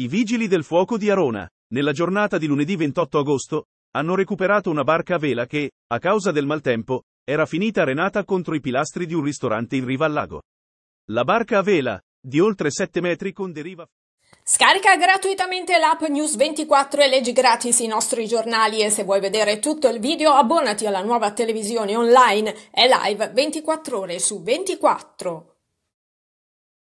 I vigili del fuoco di Arona, nella giornata di lunedì 28 agosto, hanno recuperato una barca a vela che, a causa del maltempo, era finita arenata contro i pilastri di un ristorante in riva al lago. La barca a vela, di oltre 7 metri con deriva. Scarica gratuitamente l'app News24 e leggi gratis i nostri giornali e se vuoi vedere tutto il video abbonati alla nuova televisione online e live 24 ore su 24.